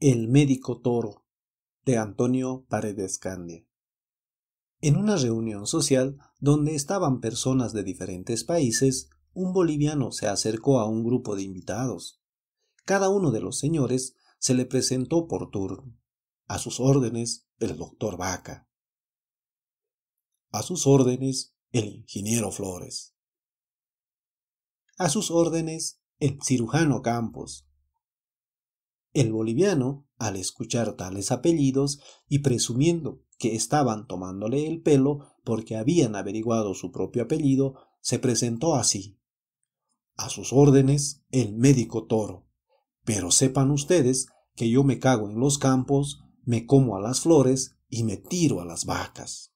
El médico toro de Antonio Paredes Candia. En una reunión social donde estaban personas de diferentes países, un boliviano se acercó a un grupo de invitados. Cada uno de los señores se le presentó por turno. A sus órdenes, el doctor Vaca. A sus órdenes, el ingeniero Flores. A sus órdenes, el cirujano Campos. El boliviano, al escuchar tales apellidos y presumiendo que estaban tomándole el pelo porque habían averiguado su propio apellido, se presentó así. A sus órdenes, el médico toro. Pero sepan ustedes que yo me cago en los campos, me como a las flores y me tiro a las vacas.